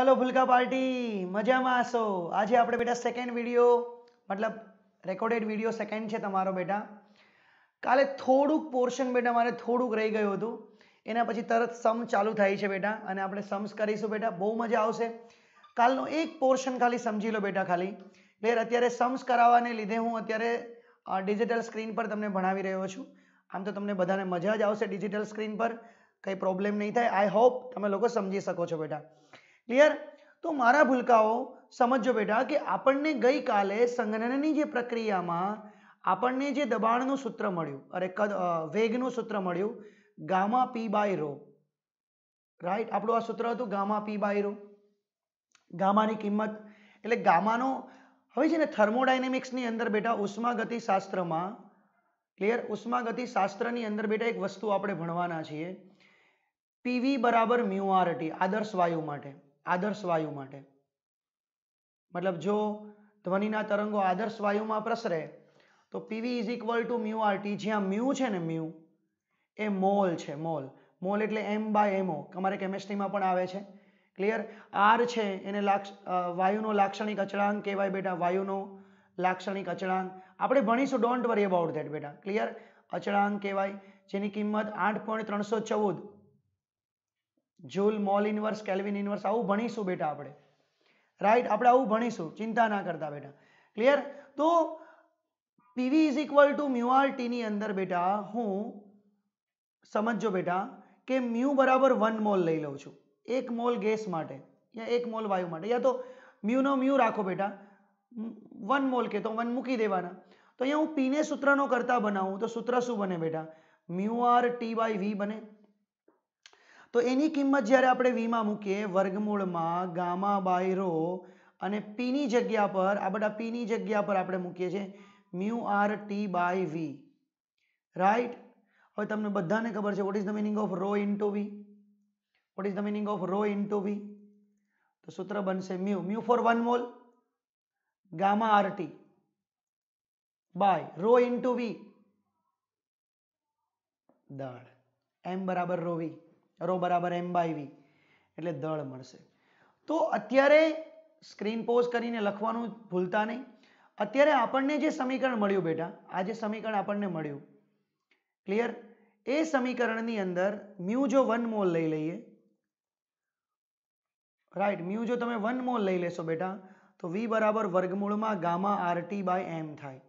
Hello ભૂલકા party મજામાં આસો આજે આપણે બેટા સેકન્ડ વિડીયો મતલબ રેકોર્ડેડ વિડીયો સેકન્ડ છે તમારો બેટા કાલે થોડુંક પોર્શન બેટા મારે થોડુંક રહી ગયું હતું એના પછી તરત સમ ચાલુ થાય છે બેટા અને આપણે સમ્સ કરીશું બેટા બહુ મજા આવશે કાલનો એક પોર્શન ખાલી સમજી લો બેટા ખાલી એટલે અત્યારે સમ્સ કરાવવાને લીધે હું અત્યારે ડિજિટલ સ્ક્રીન પર તમને ભણાવી રહ્યો છું આમ તો તમને બધાને મજા જ આવશે ડિજિટલ સ્ક્રીન પર કંઈ પ્રોબ્લેમ નહીં થાય આઈ હોપ તમે લોકો સમજી શકો છો બેટા ક્લિયર તો મારા ભૂલકાઓ સમજો બેટા કે આપણને ગઈકાલે સંજ્ઞાની જે પ્રક્રિયામાં આપણને જે દબાણનું સૂત્ર મળ્યું અરે કદ વેગનું સૂત્ર મળ્યું gamma P by rho right આપણું આ સૂત્ર હતું ગામા પી બાય રો ગામાની કિંમત એટલે ગામાનો હવે છે ને થર્મોડાયનેમિક્સની અંદર બેટા ઉષ્માગતિ શાસ્ત્રમાં ક્લિયર ઉષ્માગતિ શાસ્ત્રની અંદર બેટા એક વસ્તુ આપણે ભણવાના છીએ પીવી બરાબર મ્યુ આદર્શ વાયુ માટે આદર્શ વાયુ માટે મતલબ જો ધ્વનિના તરંગો આદર્શ વાયુમાં પ્રસરે તો PV is equal to mu R T જ્યાં મ્યુ છે ને મ્યુ એ મોલ છે મોલ મોલ એટલે એમ બાય એમઓ અમારે કેમેસ્ટ્રીમાં પણ આવે છે ક્લિયર આર છે એને લાક્ષ વાયુનો લાક્ષણિક અચળાંક કહેવાય બેટા વાયુનો લાક્ષણિક અચળાંક આપણે ભણીશું ડોન્ટ વરી અબાઉટ ધેટ બેટા ક્લિયર અચળાંક કહેવાય જેની કિંમત આઠ પોઈન્ટ ત્રણસો ચૌદ joule mole inverse kelvin inverse આવું ભણીશું બેટા આપણે રાઈટ આપણે આવું ભણીશું ચિંતા ના કરતા બેટા ક્લિયર તો PV is equal to mu R T ની અંદર બેટા હું સમજજો બેટા કે મ્યુ બરાબર વન મોલ લઈ લઉં છું એક મોલ ગેસ માટે યા એક મોલ વાયુ માટે યા તો મ્યુનો મ્યુ રાખો બેટા વન મોલ કે તો વન મૂકી દેવાના તો અહીંયા હું પીને સૂત્રનો કરતા બનાવું તો સૂત્ર શું બને બેટા મ્યુઆર ટી બાય વી બને તો એની કિંમત જ્યારે આપણે વીમાં મૂકીએ વર્ગમૂળમાં ગામા બાય રો અને પીની જગ્યા પર આ બધા પીની જગ્યા પર આપણે મૂકીએ છીએ mu R T by V right હવે તમને બધાને ખબર છે what is the meaning of rho into V what is the meaning of rho into V તો સૂત્ર બનશે mu mu for one mole gamma R T by rho into V દળ M બરાબર રો વી રો બરાબર એમ by વી એટલે દળ મળશે તો અત્યારે સ્ક્રીન પોઝ કરીને લખવાનું ભૂલતા નહીં અત્યારે આપણને જે સમીકરણ મળ્યું બેટા આ જે સમીકરણ આપણને મળ્યું ક્લિયર એ સમીકરણની અંદર મ્યુ જો વન મોલ લઈ લઈએ રાઈટ મ્યુ જો તમે વન મોલ લઈ લેશો બેટા તો વી બરાબર વર્ગમૂળમાં ગામા આરટી બાય એમ થાય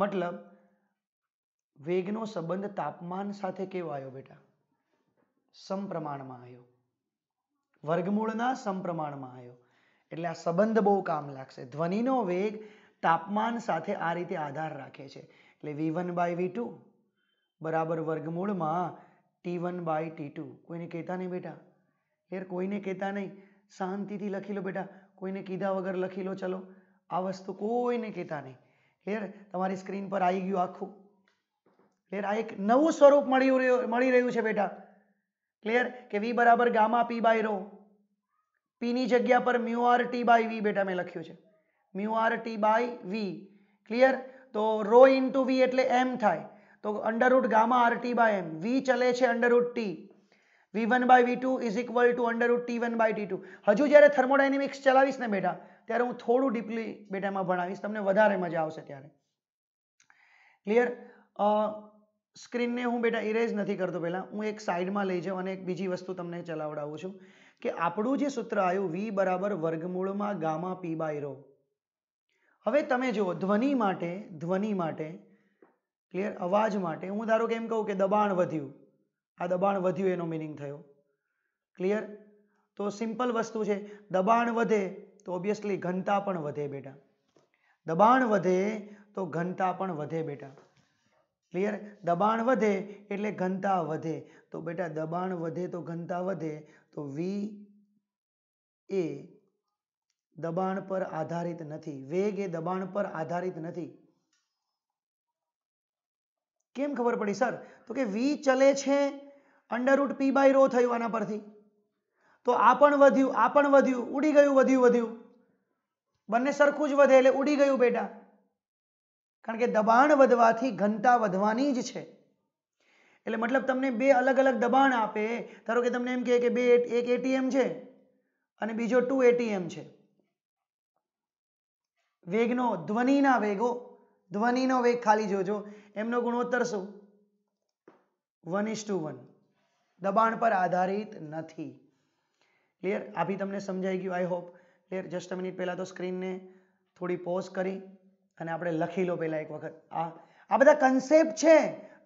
મતલબ વેગનો સંબંધ તાપમાન સાથે કેવો આવ્યો બેટા સમપ્રમાણમાં આવ્યો વર્ગમૂળના સમપ્રમાણમાં આવ્યો એટલે આ સંબંધ બહુ કામ લાગશે ધ્વનિનો વેગ તાપમાન સાથે આ રીતે આધાર રાખે છે એટલે V one by V two બરાબર વર્ગમૂળમાં T one by T two કોઈને કહેતા નહીં બેટા યાર કોઈને કહેતા નહીં શાંતિથી લખી લો બેટા કોઈને કીધા વગર લખી લો ચલો આ વસ્તુ કોઈને કહેતા નહીં ક્લિયર તમારી સ્ક્રીન પર આવી ગયું આખું ક્લિયર આ એક નવું સ્વરૂપ મળી રહ્યું મળી રહ્યું છે બેટા ક્લિયર કે વી બરાબર ગામા પી બાય રો પીની જગ્યા પર mu R T by V બેટા મેં લખ્યું છે mu R T by V clear તો રો ઇન્ટુ વી એટલે એમ થાય તો under root gamma R T by M V ચલે છે under root T V one by V two is equal to under root T one by T two હજુ જ્યારે thermodynamics ચલાવીશ ને બેટા ત્યારે હું થોડું ડીપલી બેટામાં ભણાવીશ તમને વધારે મજા આવશે ત્યારે ક્લિયર અ સ્ક્રીનને હું બેટા ઇરેઝ નથી કરતો પહેલાં હું એક સાઈડમાં લઈ જાઉં અને એક બીજી વસ્તુ તમને ચલાવડાવું છું કે આપણું જે સૂત્ર આવ્યું વી બરાબર વર્ગમૂળમાં ગામા પી બાય રો હવે તમે જુઓ ધ્વનિ માટે ધ્વનિ માટે ક્લિયર અવાજ માટે હું ધારો કે એમ કહું કે દબાણ વધ્યું આ દબાણ વધ્યું એનો મિનિંગ થયો ક્લિયર તો સિમ્પલ વસ્તુ છે દબાણ વધે તો ઓબ્વિયસલી ઘનતા પણ વધે બેટા દબાણ વધે તો ઘનતા પણ વધે બેટા ક્લિયર દબાણ વધે એટલે ઘનતા વધે તો બેટા દબાણ વધે તો ઘનતા વધે તો વી એ દબાણ પર આધારિત નથી વેગ એ દબાણ પર આધારિત નથી કેમ ખબર પડી સર તો કે વી ચલે છે અંડરરૂટ પી બાય રો થયું આના પરથી તો આ પણ વધ્યું આ પણ વધ્યું ઉડી ગયું વધ્યું વધ્યું બંને સરખું જ વધે એટલે ઉડી ગયું બેટા કારણ કે દબાણ વધવાથી ઘનતા વધવાની જ છે એટલે મતલબ તમને બે અલગ અલગ દબાણ આપે ધારો કે તમને એમ કહે કે બે એક એટીએમ છે અને બીજો ટુ એટીએમ છે વેગનો ધ્વનિના વેગો ધ્વનિનો વેગ ખાલી જોજો એમનો ગુણોત્તર શું વન ઇસ ટુ વન દબાણ પર આધારિત નથી ક્લિયર આભી તમને સમજાઈ ગયું I hope clear just minute પહેલાં તો સ્ક્રીનને થોડી પોઝ કરી અને આપણે લખી લો પહેલાં એક વખત આ આ બધા કન્સેપ્ટ છે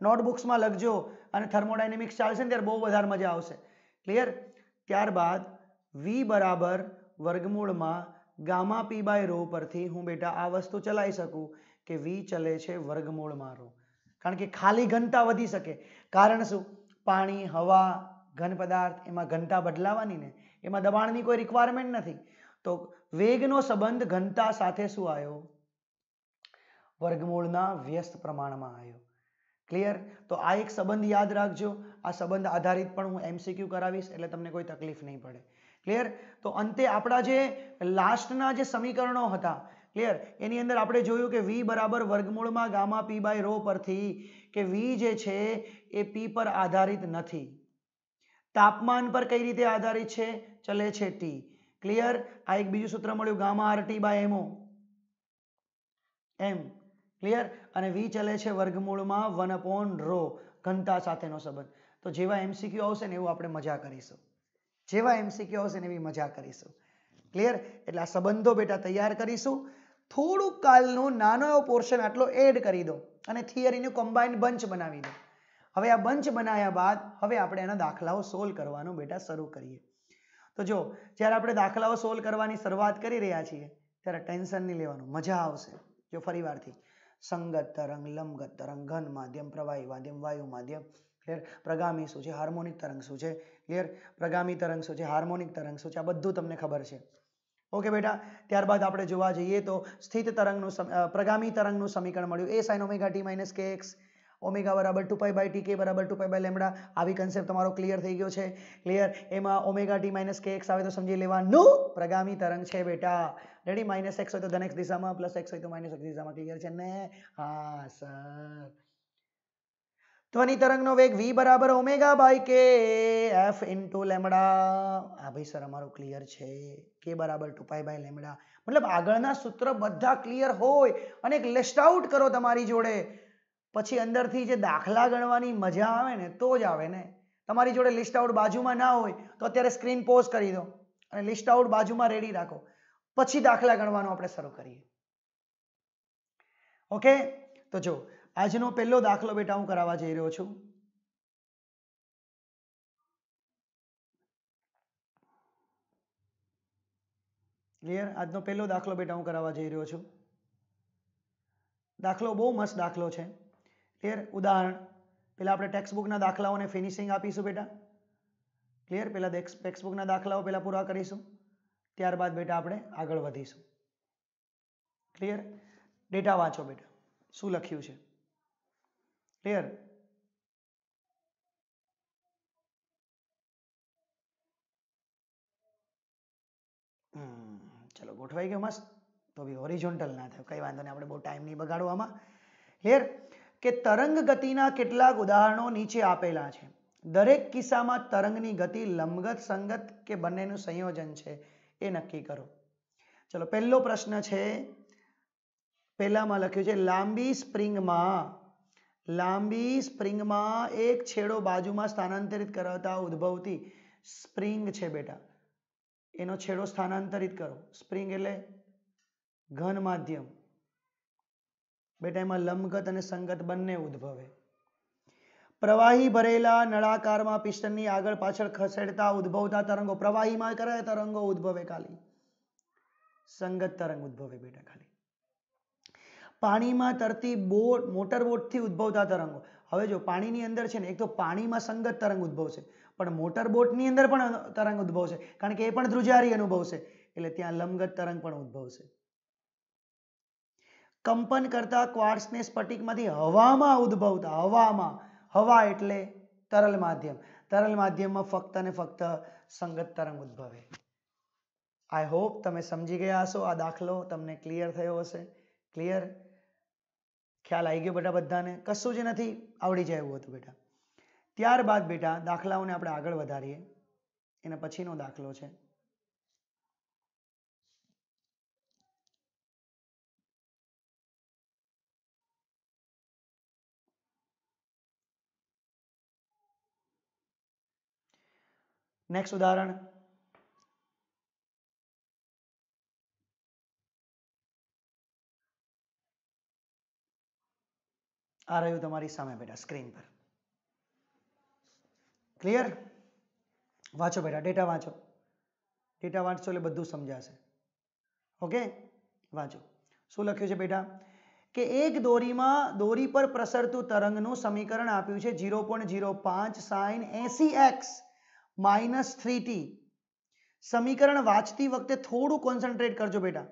નોટબુક્સમાં લખજો અને થર્મોડાયનેમિક્સ ચાલશે ને ત્યારે બહુ વધારે મજા આવશે ક્લિયર ત્યારબાદ વી બરાબર વર્ગમૂળમાં ગામા પી બાય રો પરથી હું બેટા આ વસ્તુ ચલાવી શકું કે વી ચલે છે વર્ગમૂળમાં રો કારણ કે ખાલી ઘનતા વધી શકે કારણ શું પાણી હવા ઘન પદાર્થ એમાં ઘનતા બદલાવાની ને એમાં દબાણની કોઈ રિક્વાયરમેન્ટ નથી તો વેગનો સંબંધ ઘનતા સાથે શું આવ્યો વર્ગમૂળના વ્યસ્ત પ્રમાણમાં આવ્યો ક્લિયર તો આ એક સંબંધ યાદ રાખજો આ સંબંધ આધારિત પણ હું એમસીક્યુ કરાવીશ એટલે તમને કોઈ તકલીફ નહીં પડે ક્લિયર તો અંતે આપણા જે લાસ્ટના જે સમીકરણો હતા ક્લિયર એની અંદર આપણે જોયું કે વી બરાબર વર્ગમૂળમાં ગામા પી બાય રો પરથી કે વી જે છે એ પી પર આધારિત નથી તાપમાન પર કઈ રીતે આધારિત છે ચલે છે ટી ક્લિયર આ એક બીજું સૂત્ર મળ્યું gamma R T by M O M clear અને વી ચલે છે વર્ગમૂળમાં વન અપોન રો ઘનતા સાથેનો સંબંધ તો જેવા એમસીક્યુ આવશે ને એવું આપણે મજા કરીશું જેવા એમસીક્યુ આવશે ને એવી મજા કરીશું ક્લિયર એટલે આ સંબંધો બેટા તૈયાર કરીશું થોડુંક કાલનો નાનો એવો પોર્શન આટલો એડ કરી દો અને થિયરીનું કમ્બાઇન્ડ બંચ બનાવી દો હવે આ બંચ બનાવ્યા બાદ હવે આપણે એના દાખલાઓ સોલ્વ કરવાનું બેટા શરૂ કરીએ તો જો જ્યારે આપણે દાખલાઓ સોલ્વ કરવાની શરૂઆત કરી રહ્યા છીએ ત્યારે ટેન્શન નહીં લેવાનું મજા આવશે જો ફરીવારથી સંગત તરંગ લંબગત તરંગ ઘન માધ્યમ પ્રવાહી માધ્યમ વાયુ માધ્યમ ક્લિયર પ્રગામી શું છે હાર્મોનિક તરંગ શું છે ક્લિયર પ્રગામી તરંગ શું છે હાર્મોનિક તરંગ શું છે આ બધું તમને ખબર છે ઓકે બેટા ત્યારબાદ આપણે જોવા જઈએ તો સ્થિત તરંગનું પ્રગામી તરંગનું સમીકરણ મળ્યું A sine omega T minus K X omega બરાબર two pi by T K બરાબર ટુ પાઈ બાય લેમડા આવી કન્સેપ્ટ તમારો ક્લિયર થઈ ગયો છે ક્લિયર એમાં omega T minus K X આવે તો સમજી લેવાનું પ્રગામી તરંગ છે બેટા રેડી માઇનસ એક્સ હોય તો ધન એક્સ દિશામાં પ્લસ એક્સ હોય તો માઇનસ એક્સ દિશામાં ક્લિયર છે ને હા સર ધ્વનિ તરંગનો વેગ વી બરાબર omega by K F into lambda હા ભાઈ સર અમારું ક્લિયર છે કે બરાબર ટુ પાઈ બાય લેમડા મતલબ આગળના સૂત્ર બધા ક્લિયર હોય અને એક લેસ્ટ આઉટ કરો તમારી જોડે પછી અંદરથી જે દાખલા ગણવાની મજા આવે ને તો જ આવે ને તમારી જોડે લિસ્ટ આઉટ બાજુમાં ના હોય તો અત્યારે સ્ક્રીન પોઝ કરી દો અને લિસ્ટ આઉટ બાજુમાં રેડી રાખો પછી દાખલા ગણવાનું આપણે શરૂ કરીએ ઓકે તો જો આજનો પહેલો દાખલો બેટા હું કરાવવા જઈ રહ્યો છું ક્લિયર આજનો પહેલો દાખલો બેટા હું કરાવવા જઈ રહ્યો છું દાખલો બહુ મસ્ત દાખલો છે ક્લિયર ઉદાહરણ પહેલાં આપણે ટેક્સ્ટબુકના દાખલાઓને ફિનિશિંગ આપીશું બેટા ક્લિયર પહેલાં ટેક્સ્ટબુકના દાખલાઓ પહેલાં પૂરા કરીશું ત્યારબાદ બેટા આપણે આગળ વધીશું ક્લિયર ડેટા વાંચો બેટા શું લખ્યું છે ક્લિયર ચલો ગોઠવાઈ ગયો મસ્ત તો બી હોરિઝોન્ટલ ના થયું કઈ વાંધો નહીં આપણે બહુ ટાઈમ નહીં બગાડવામાં ક્લિયર કે તરંગ ગતિના કેટલાક ઉદાહરણો નીચે આપેલા છે દરેક કિસ્સામાં તરંગની ગતિ લંબગત સંગત કે બંનેનું સંયોજન છે એ નક્કી કરો ચલો પહેલો પ્રશ્ન છે પહેલામાં લખ્યું છે લાંબી સ્પ્રિંગમાં લાંબી સ્પ્રિંગમાં એક છેડો બાજુમાં સ્થાનાંતરિત કરાવતા ઉદ્ભવતી સ્પ્રિંગ છે બેટા એનો છેડો સ્થાનાંતરિત કરો સ્પ્રિંગ એટલે ઘન માધ્યમ બેટા એમાં લંબગત અને સંગત બંને ઉદ્ભવે પ્રવાહી ભરેલા નળાકારમાં પિસ્ટનની આગળ પાછળ ખસેડતા ઉદ્ભવતા તરંગો પ્રવાહીમાં કરે તરંગો ઉદ્ભવે ખાલી સંગત તરંગ ઉદ્ભવે બેટા ખાલી પાણીમાં તરતી બોટ મોટર બોટથી ઉદ્ભવતા તરંગો હવે જો પાણીની અંદર છે ને એક તો પાણીમાં સંગત તરંગ ઉદ્ભવશે પણ મોટર બોટની અંદર પણ તરંગ ઉદ્ભવશે કારણ કે એ પણ ધ્રુજારી અનુભવશે એટલે ત્યાં લંબગત તરંગ પણ ઉદ્ભવશે કંપન કરતા ક્વાર્ટ્સને સ્ફટિકમાંથી હવામાં ઉદ્ભવતા હવામાં હવા એટલે તરલ માધ્યમ તરલ માધ્યમમાં ફક્ત ને ફક્ત સંગત તરંગ ઉદ્ભવે આઈ હોપ તમે સમજી ગયા હશો આ દાખલો તમને ક્લિયર થયો હશે ક્લિયર ખ્યાલ આવી ગયો બેટા બધાને કશું જ નથી આવડી જાય એવું હતું બેટા ત્યારબાદ બેટા દાખલાઓને આપણે આગળ વધારીએ એના પછીનો દાખલો છે નેક્સ્ટ ઉદાહરણ આ રહ્યું તમારી સામે બેટા સ્ક્રીન પર ક્લિયર વાંચો બેટા ડેટા વાંચો ડેટા વાંચશો એટલે બધું સમજાશે ઓકે વાંચો શું લખ્યું છે બેટા કે એક દોરીમાં દોરી પર પ્રસરતું તરંગનું સમીકરણ આપ્યું છે ઝીરો પોઈન્ટ ઝીરો પાંચ સાઈન એસી એક્સ માઇનસ થ્રી ટી સમીકરણ વાંચતી વખતે થોડું કોન્સન્ટ્રેટ કરજો બેટા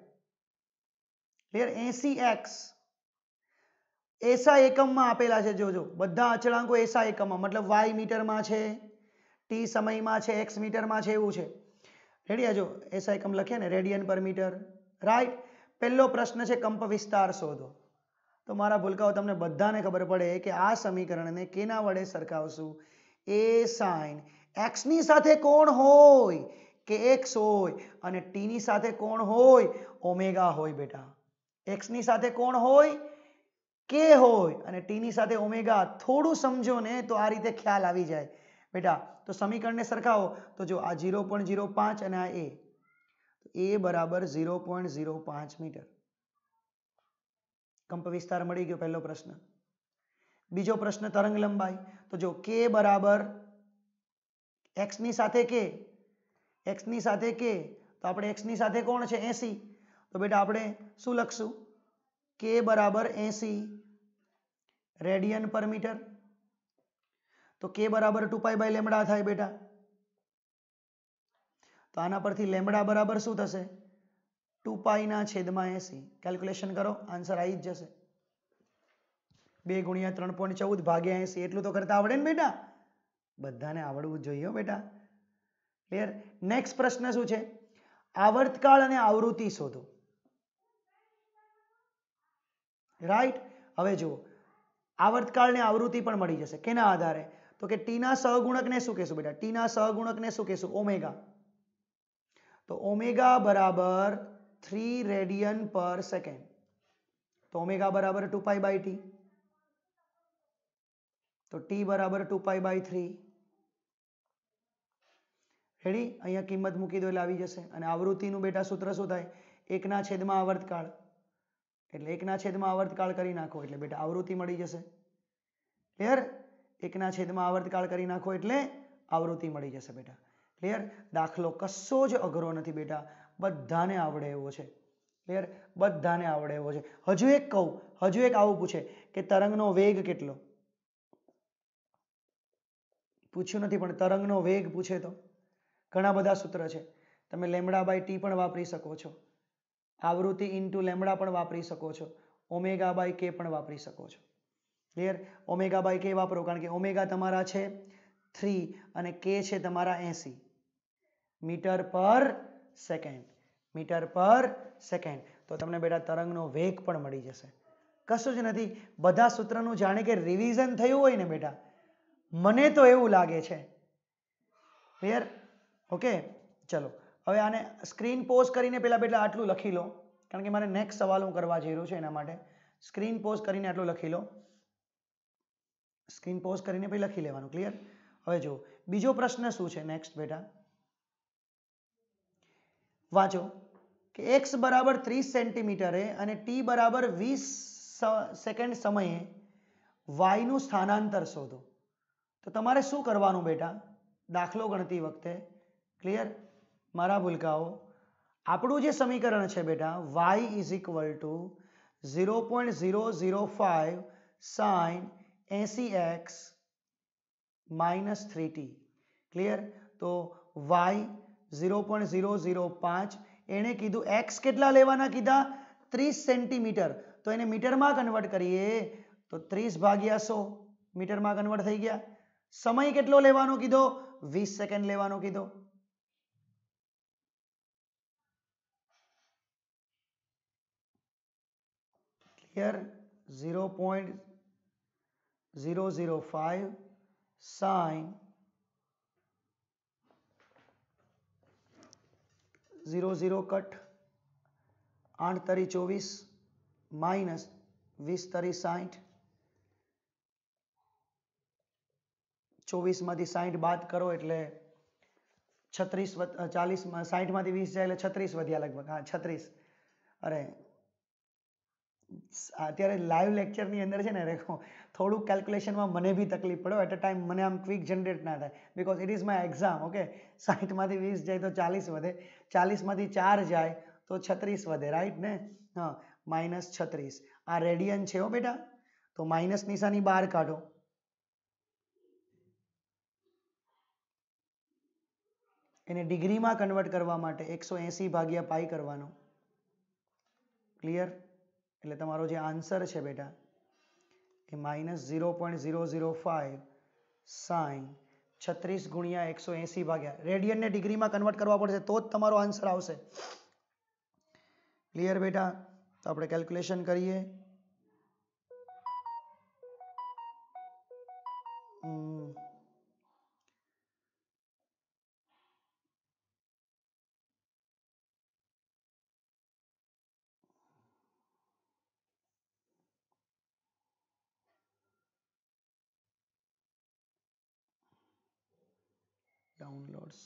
ક્લિયર એસી એક્સ એસા એકમમાં આપેલા છે જોજો બધા અચળાંકો એસા એકમમાં મતલબ વાય મીટરમાં છે ટી સમયમાં છે એક્સ મીટરમાં છે એવું છે રેડી આજો એસા એકમ લખીએ ને રેડિયન પર મીટર રાઈટ પહેલો પ્રશ્ન છે કંપ વિસ્તાર શોધો તો મારા ભૂલકાઓ તમને બધાને ખબર પડે કે આ સમીકરણને કેના વડે સરખાવશું એ સાઇન એક્સની સાથે કોણ હોય કે એક્સ હોય અને ટીની સાથે કોણ હોય ઓમેગા હોય બેટા એક્સની સાથે કોણ હોય કે હોય અને ટીની સાથે ઓમેગા થોડું સમજો ને તો આ રીતે ખ્યાલ આવી જાય બેટા તો સમીકરણને સરખાવો તો જો આ ઝીરો પોઈન્ટ ઝીરો પાંચ અને આ એ એ બરાબર ઝીરો પોઈન્ટ ઝીરો પાંચ મીટર કંપ વિસ્તાર મળી ગયો પહેલો પ્રશ્ન બીજો પ્રશ્ન તરંગ લંબાઈ તો જો કે બરાબર એક્સની સાથે કે એક્સની સાથે કે તો આપણે એક્સની સાથે કોણ છે એસી તો બેટા આપણે શું લખશું કે બરાબર એસી રેડિયન પર મીટર તો કે બરાબર ટુ પાઈ બાય લેમડા થાય બેટા તો આના પરથી લેમડા બરાબર શું થશે ટુ પાઈના છેદમાં એસી કેલ્ક્યુલેશન કરો આન્સર આવી જ જશે બે ગુણ્યા ત્રણ પોઈન્ટ ચૌદ ભાગ્યા એસી એટલું તો કરતા આવડે ને બેટા બધાને આવડવું જોઈએ બેટા ક્લિયર નેક્સ્ટ પ્રશ્ન શું છે આવર્તકાળ અને આવૃત્તિ શોધો રાઈટ હવે જુઓ આવર્તકાળ ને આવૃત્તિ પણ મળી જશે કેના આધારે તો કે ટીના સહગુણકને શું કહેશું બેટા ટીના સહગુણકને શું કહેશું ઓમેગા તો ઓમેગા બરાબર થ્રી રેડિયન પર સેકન્ડ તો ઓમેગા બરાબર ટુ પાઈ બાય ટી તો ટી બરાબર ટુ પાઈ બાય થ્રી હેડી અહીંયા કિંમત મૂકી દો એટલે આવી જશે અને આવૃત્તિનું બેટા સૂત્ર શું થાય એકના છેદમાં આવર્તકાળ એટલે એકના છેદમાં આવર્તકાળ કરી નાખો એટલે બેટા આવૃત્તિ મળી જશે ક્લિયર એકના છેદમાં આવર્તકાળ કરી નાખો એટલે આવૃત્તિ મળી જશે બેટા ક્લિયર દાખલો કશો જ અઘરો નથી બેટા બધાને આવડે એવો છે ક્લિયર બધાને આવડે એવો છે હજુ એક કહું હજુ એક આવું પૂછે કે તરંગનો વેગ કેટલો પૂછ્યું નથી પણ તરંગનો વેગ પૂછે તો ઘણા બધા સૂત્ર છે તમે લેમડા બાય ટી પણ વાપરી શકો છો આવૃત્તિ ઇન્ટુ લેમડા પણ વાપરી શકો છો ઓમેગા બાય કે પણ વાપરી શકો છો ક્લિયર ઓમેગા બાય કે વાપરો કારણ કે ઓમેગા તમારા છે થ્રી અને કે છે તમારા એંસી મીટર પર સેકન્ડ મીટર પર સેકન્ડ તો તમને બેટા તરંગનો વેગ પણ મળી જશે કશું જ નથી બધા સૂત્રનું જાણે કે રિવિઝન થયું હોય ને બેટા મને તો એવું લાગે છે ક્લિયર ઓકે ચલો હવે આને સ્ક્રીન પોઝ કરીને પહેલાં પહેલાં આટલું લખી લો કારણ કે મારે નેક્સ્ટ સવાલ હું કરવા જઈ રહ્યો છું એના માટે સ્ક્રીન પોઝ કરીને આટલું લખી લો સ્ક્રીન પોઝ કરીને પછી લખી લેવાનું ક્લિયર હવે જુઓ બીજો પ્રશ્ન શું છે નેક્સ્ટ બેટા વાંચો કે એક્સ બરાબર ત્રીસ સેન્ટીમીટરે અને ટી બરાબર વીસ સેકન્ડ સમયે વાયનું સ્થાનાંતર શોધો તો તમારે શું કરવાનું બેટા દાખલો ગણતી વખતે ક્લિયર મારા ભૂલકાઓ આપણું જે સમીકરણ છે બેટા Y is equal to zero point zero zero five sine એસી X minus three T clear તો Y zero point zero zero પાંચ એણે કીધું એક્સ કેટલા લેવાના કીધા ત્રીસ સેન્ટીમીટર તો એને મીટરમાં કન્વર્ટ કરીએ તો ત્રીસ ભાગ્યા સો મીટરમાં કન્વર્ટ થઈ ગયા સમય કેટલો લેવાનો કીધો વીસ સેકન્ડ લેવાનો કીધો here 0. 005 sin 00 cut 8 * 24 - 20 * 60 24 माथी 60 બાદ કરો એટલે 36 40 માં 60 माथी 20 જાય એટલે 36 વધ્યા લગભગ हां 36 अरे અત્યારે લાઈવ લેક્ચરની અંદર છે ને રેખો થોડુંક કેલ્ક્યુલેશનમાં મને બી તકલીફ પડ્યો એટ અ ટાઈમ મને આમ ક્વિક જનરેટ ના થાય because it is my exam okay સાહીઠમાંથી વીસ જાય તો ચાલીસ વધે ચાલીસમાંથી ચાર જાય તો છત્રીસ વધે રાઈટ ને હા માઇનસ છત્રીસ આ રેડિયન છે હો બેટા તો માઇનસ નિશાની બહાર કાઢો એને ડિગ્રીમાં કન્વર્ટ કરવા માટે એકસો એંસી ભાગ્યા પાઈ કરવાનો ક્લિયર એટલે તમારો જે આન્સર છે બેટા A minus zero point zero zero five sine છત્રીસ ગુણ્યા એકસો એંસી ભાગ્યા રેડિયનને ડિગ્રીમાં કન્વર્ટ કરવા પડશે તો જ તમારો આન્સર આવશે ક્લિયર બેટા તો આપણે કેલ્ક્યુલેશન કરીએ હમ downloads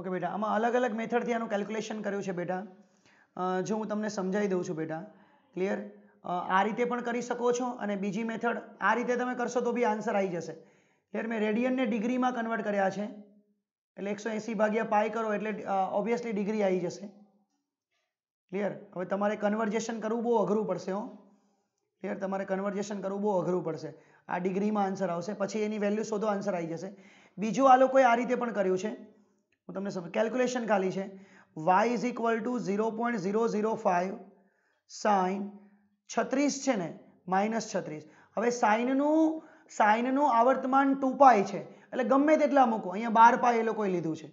ઓકે બેટા આમાં અલગ અલગ મેથડથી આનું કેલ્ક્યુલેશન કર્યું છે બેટા જો હું તમને સમજાવી દઉં છું બેટા ક્લિયર આ રીતે પણ કરી શકો છો અને બીજી મેથડ આ રીતે તમે કરશો તો બી આન્સર આવી જશે ક્લિયર મેં રેડિયનને ડિગ્રીમાં કન્વર્ટ કર્યા છે એટલે એકસો એંસી ભાગ્યા પાય કરો એટલે ઓબ્વિયસલી ડિગ્રી આવી જશે ક્લિયર હવે તમારે કન્વર્જેશન કરવું બહુ અઘરું પડશે હો ક્લિયર તમારે કન્વર્જેશન કરવું બહુ અઘરું પડશે આ ડિગ્રીમાં આન્સર આવશે પછી એની વેલ્યુ શોધો આન્સર આવી જશે બીજું આ લોકોએ આ રીતે પણ કર્યું છે હું તમને સમજ કેલ્ક્યુલેશન ખાલી છે Y is equal to zero point zero zero five sine છત્રીસ છે ને માઇનસ છત્રીસ હવે સાઇનનું સાઇનનું આવર્તમાન ટુ પાય છે એટલે ગમે તેટલા મૂકો અહીંયા બાર પાય એ લોકોએ લીધું છે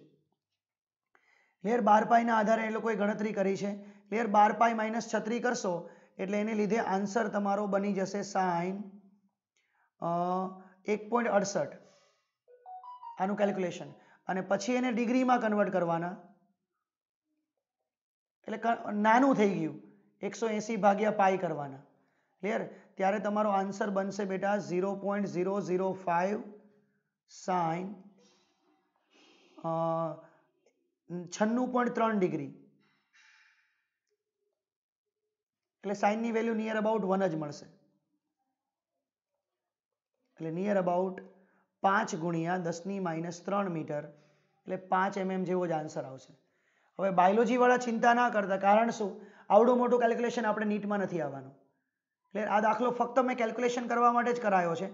ક્લિયર બાર પાયના આધારે એ લોકોએ ગણતરી કરી છે ક્લિયર બાર પાય માઇનસ છત્રી કરશો એટલે એને લીધે આન્સર તમારો બની જશે સાઇન એક પોઈન્ટ અડસઠ આનું કેલ્ક્યુલેશન અને પછી એને ડિગ્રીમાં કન્વર્ટ કરવાના એટલે નાનું થઈ ગયું એકસો એંસી ભાગ્યા પાઈ કરવાના ક્લિયર ત્યારે તમારો આન્સર બનશે બેટા zero point zero zero five sine છન્નું પોઈન્ટ ત્રણ ડિગ્રી એટલે સાઈનની વેલ્યુ નિયર અબાઉટ વન જ મળશે એટલે નિયર અબાઉટ પાંચ ગુણ્યા દસની માઇનસ ત્રણ મીટર એટલે પાંચ એમએમ જેવો જ આન્સર આવશે હવે બાયોલોજીવાળા ચિંતા ના કરતા કારણ શું આવડું મોટું કેલ્ક્યુલેશન આપણે નીટમાં નથી આવવાનું એટલે આ દાખલો ફક્ત મેં કેલ્ક્યુલેશન કરવા માટે જ કરાયો છે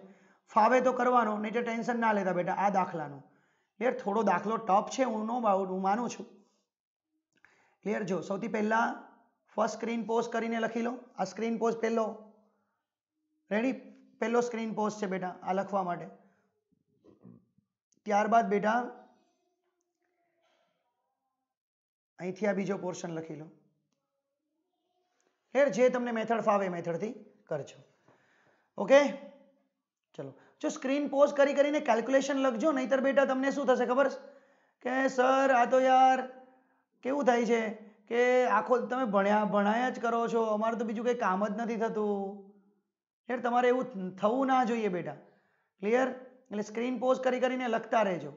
ફાવે તો કરવાનો નહીં તો ટેન્શન ના લેતા બેટા આ દાખલાનું ક્લિયર થોડો દાખલો ટફ છે હું નો હું માનું છું ક્લિયર જો સૌથી પહેલાં ફર્સ્ટ સ્ક્રીન પોઝ કરીને લખી લો આ સ્ક્રીન પોઝ પહેલો રેડી પહેલો સ્ક્રીન પોઝ છે બેટા આ લખવા માટે ત્યારબાદ બેટા અહીંથી આ બીજો પોર્શન લખી લો ક્લિયર જે તમને મેથડ ફાવે મેથડથી કરજો ઓકે ચલો જો સ્ક્રીન પોઝ કરી કરીને કેલ્ક્યુલેશન લખજો નહીતર બેટા તમને શું થશે ખબર કે સર આ તો યાર કેવું થાય છે કે આખો તમે ભણ્યા ભણાયા જ કરો છો અમારે તો બીજું કંઈ કામ જ નથી થતું એટલે તમારે એવું થવું ના જોઈએ બેટા ક્લિયર એટલે સ્ક્રીન પોઝ કરી કરીને લખતા રહેજો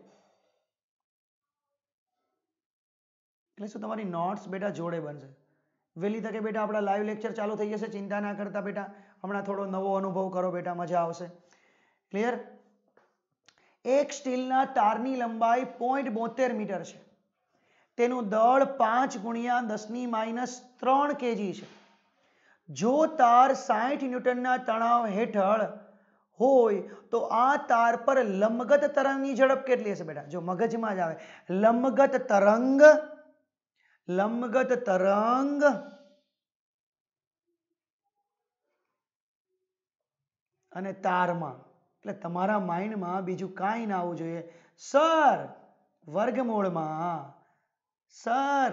એટલે શું તમારી નોટ્સ બેટા જોડે બનશે વહેલી તકે બેટા આપણા લાઈવ લેક્ચર ચાલુ થઈ જશે ચિંતા ના કરતા બેટા હમણાં થોડો નવો અનુભવ કરો બેટા મજા આવશે ક્લિયર એક સ્ટીલના તારની લંબાઈ પોઈન્ટ બોતેર મીટર છે તેનું દળ પાંચ ગુણ્યા દસની માઇનસ ત્રણ કેજી છે જો તાર સાઠ ન્યૂટનના તણાવ હેઠળ હોય તો આ તાર પર લંબગત તરંગની ઝડપ કેટલી હશે બેટા જો મગજમાં જ આવે લંબગત તરંગ લંબગત તરંગ અને તારમાં એટલે તમારા માઇન્ડમાં બીજું કાંઈ ના આવવું જોઈએ સર વર્ગમૂળમાં સર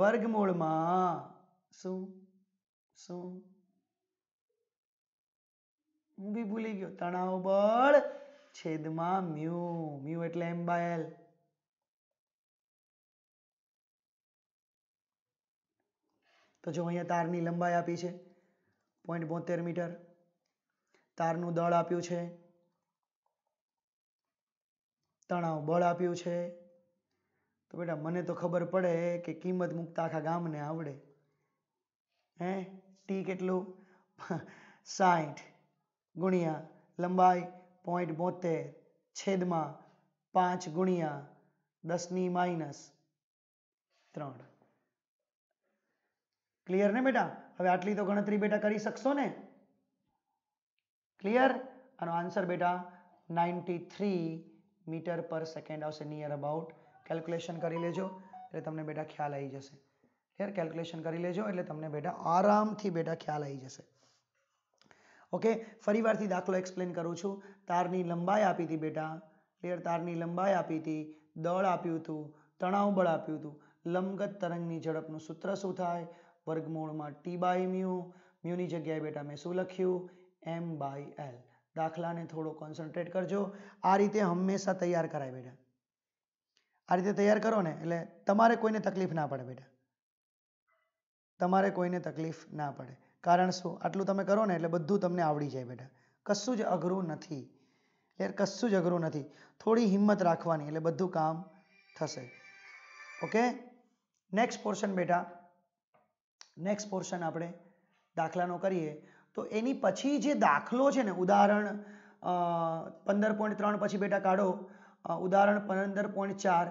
વર્ગમૂળમાં શું શું હું બી ભૂલી ગયો તણાવ બળ છેદમાં મ્યુ મ્યુ એટલે એમ બાય એલ તો જો અહીંયા તારની લંબાઈ આપી છે પોઈન્ટ બોતેર મીટર તારનું દળ આપ્યું છે તણાવ બળ આપ્યું છે તો બેટા મને તો ખબર પડે કે કિંમત મૂકતા આખા ગામને આવડે હે ટી કેટલું સાઠ ગુણ્યા લંબાઈ પોઈન્ટ બોતેર છેદમાં પાંચ ગુણ્યા દસની માઇનસ ત્રણ ક્લિયર ને બેટા હવે આટલી તો ગણતરી બેટા કરી શકશો ને ક્લિયર આનો આન્સર બેટા નાઇન્ટી થ્રી મીટર પર સેકન્ડ આવશે નિયર અબાઉટ કેલ્ક્યુલેશન કરી લેજો એટલે તમને બેટા ખ્યાલ આવી જશે ક્લિયર કેલ્ક્યુલેશન કરી લેજો એટલે તમને બેટા આરામથી બેટા ખ્યાલ આવી જશે ઓકે ફરીવારથી દાખલો એક્સપ્લેન કરું છું તારની લંબાઈ આપી હતી બેટા ક્લિયર તારની લંબાઈ આપી હતી દળ આપ્યું હતું તણાવ બળ આપ્યું હતું લંબગત તરંગની ઝડપનું સૂત્ર શું થાય વર્ગમૂળમાં ટી બાય મ્યુ મ્યુની જગ્યાએ બેટા મેં શું લખ્યું એમ બાય એલ દાખલાને થોડો કોન્સન્ટ્રેટ કરજો આ રીતે હંમેશા તૈયાર કરાય બેટા આ રીતે તૈયાર કરો ને એટલે તમારે કોઈને તકલીફ ના પડે બેટા તમારે કોઈને તકલીફ ના પડે કારણ શું આટલું તમે કરો ને એટલે બધું તમને આવડી જાય બેટા કશું જ અઘરું નથી યાર કશું જ અઘરું નથી થોડી હિંમત રાખવાની એટલે બધું કામ થશે ઓકે નેક્સ્ટ પોર્શન બેટા નેક્સ્ટ પોર્શન આપણે દાખલાનો કરીએ તો એની પછી જે દાખલો છે ને ઉદાહરણ પંદર પોઈન્ટ ત્રણ પછી બેટા કાઢો ઉદાહરણ પંદર પોઈન્ટ ચાર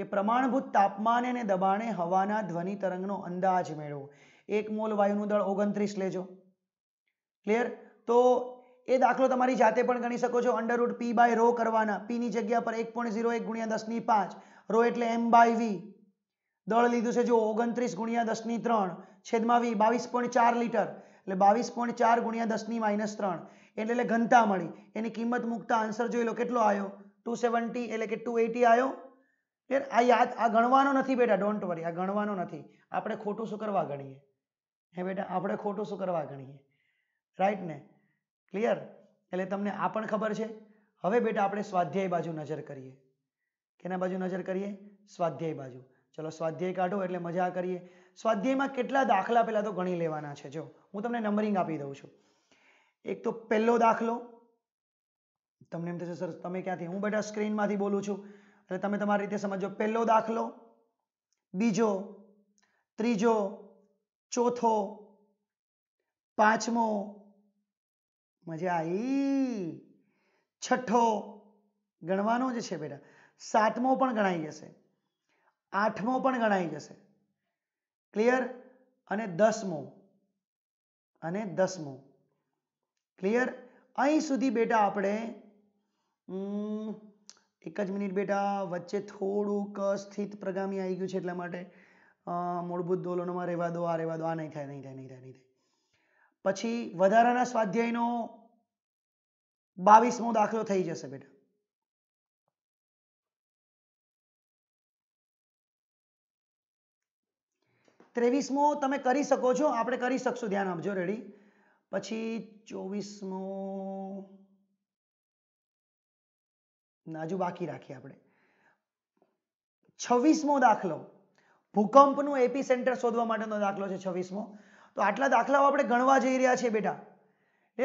કે પ્રમાણભૂત તાપમાન અને દબાણે હવાના ધ્વનિ તરંગનો અંદાજ મેળવો એક મોલ વાયુનું દળ ઓગણત્રીસ લેજો ક્લિયર તો એ દાખલો તમારી જાતે પણ ગણી શકો છો અંડરરૂટ પી બાય રો કરવાના પીની જગ્યા પર એક પોઈન્ટ ઝીરો એક ગુણ્યા દસની પાંચ રો એટલે એમ બાય વી દળ લીધું છે જો ઓગણત્રીસ ગુણ્યા દસની ત્રણ છેદમાં વી બાવીસ પોઈન્ટ ચાર લીટર એટલે બાવીસ પોઈન્ટ ચાર ગુણ્યા દસ ની માઇનસ ત્રણ એટલે ઘનતા મળી એની કિંમત મૂકતા આન્સર જોઈ લો કેટલો આવ્યો ટુ એટલે કે ટુ આવ્યો ક્લિયર આ યાદ આ ગણવાનો નથી બેટા ડોન્ટ વરી આ ગણવાનો નથી આપણે ખોટું શું કરવા ગણીએ હે બેટા આપણે ખોટું શું કરવા ગણીએ રાઈટ ને ક્લિયર એટલે તમને આ પણ ખબર છે હવે બેટા આપણે સ્વાધ્યાય બાજુ નજર કરીએ કેના બાજુ નજર કરીએ સ્વાધ્યાય બાજુ ચલો સ્વાધ્યાય કાઢો એટલે મજા કરીએ સ્વાધ્યાયમાં કેટલા દાખલા પહેલાં તો ગણી લેવાના છે જો હું તમને નંબરિંગ આપી દઉં છું એક તો પહેલો દાખલો તમને એમ થશે સર તમે ક્યાંથી હું બેટા સ્ક્રીનમાંથી બોલું છું એટલે તમે તમારી રીતે સમજો પહેલો દાખલો બીજો ત્રીજો ચોથો પાંચમો મજા આવી છઠ્ઠો ગણવાનો જ છે બેટા સાતમો પણ ગણાઈ જશે આઠમો પણ ગણાઈ જશે ક્લિયર અને દસમો અને દસમો ક્લિયર અહીં સુધી બેટા આપણે એક જ મિનિટ બેટા વચ્ચે થોડુંક સ્થિત પ્રગામી આવી ગયું છે એટલા માટે મૂળભૂત દોલનોમાં રહેવા દો આ રહેવા દો આ નહીં થાય નહીં થાય નહીં થાય નહીં થાય પછી વધારાના સ્વાધ્યાયનો બાવીસમો દાખલો થઈ જશે બેટા ત્રેવીસમો તમે કરી શકો છો આપણે કરી શકશું ધ્યાન આપજો રેડી પછી ચોવીસમો હજુ બાકી રાખીએ આપણે છવ્વીસમો દાખલો ભૂકંપનું એપી સેન્ટર શોધવા માટેનો દાખલો છે છવ્વીસમો તો આટલા દાખલાઓ આપણે ગણવા જઈ રહ્યા છીએ બેટા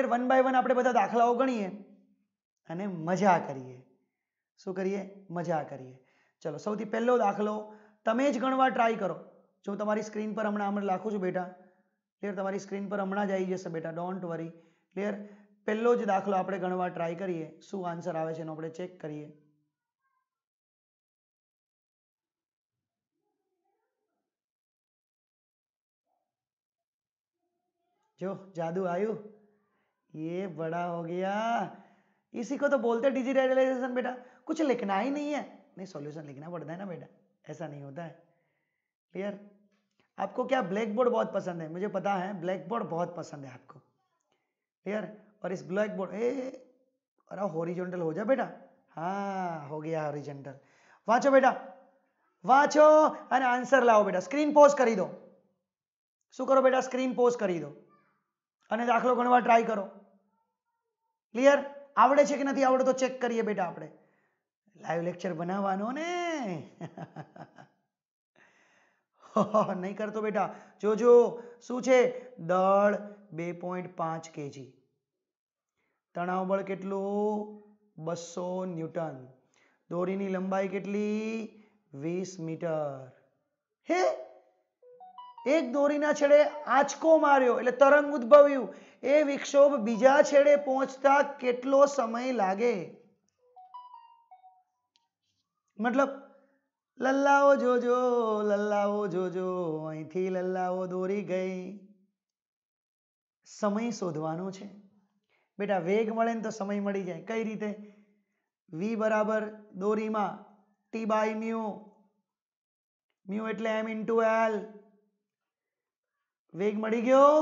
એર વન બાય વન આપણે બધા દાખલાઓ ગણીએ અને મજા કરીએ શું કરીએ મજા કરીએ ચલો સૌથી પહેલો દાખલો તમે જ ગણવા ટ્રાય કરો जो तरी स्क्रीन पर हम हम लखू चु बेटा क्लियर तरी स्क्रीन पर हम जाइ जैसे बेटा डोट वरी क्लियर पहले ज दाखिल आप घर ट्राई करिए शू आंसर आए आप चेक करिए जो जादू आयु ये बड़ा हो गया इसी को तो बोलते डिजिटाइजेशन बेटा कुछ लिखना ही नहीं है नहीं सॉल्यूशन लिखना पड़ता है ना बेटा ऐसा नहीं होता है क्लियर आपको क्या ब्लैक बोर्ड बहुत पसंद है मुझे पता है ब्लैक बोर्ड बहुत पसंद है आपको क्लियर और इस ब्लैक बोर्ड ए अरे हॉरिजॉन्टल हो जा बेटा हाँ हो गया हॉरिजॉन्टल વાંચો બેટા વાંચો અને આન્સર લાવો બેટા સ્ક્રીન પોઝ કરી દો શું કરો બેટા સ્ક્રીન પોઝ કરી દો અને દાખલો ગણવા ટ્રાય કરો ક્લિયર આવડે છે કે નથી આવડે તો ચેક કરીએ બેટા આપણે લાઈવ લેક્ચર બનાવવાનો ને નહીં કરતો બેટા જોજો શું છે દળ બે પોઈન્ટ પાંચ કેજી તણાવ બળ કેટલું બસો ન્યૂટન દોરીની લંબાઈ કેટલી વીસ મીટર હે એક દોરીના છેડે આંચકો માર્યો એટલે તરંગ ઉદ્ભવ્યું એ વિક્ષોભ બીજા છેડે પહોંચતા કેટલો સમય લાગે મતલબ લલ્લાઓ જોજો લલ્લાઓ જોજો અહીંથી લલ્લાઓ દોરી ગઈ સમય શોધવાનો છે બેટા વેગ મળે ને તો સમય મળી જાય કઈ રીતે વી બરાબર દોરીમાં ટી બાય મ્યુ મ્યુ એટલે એમ ઇન્ટુ એલ વેગ મળી ગયો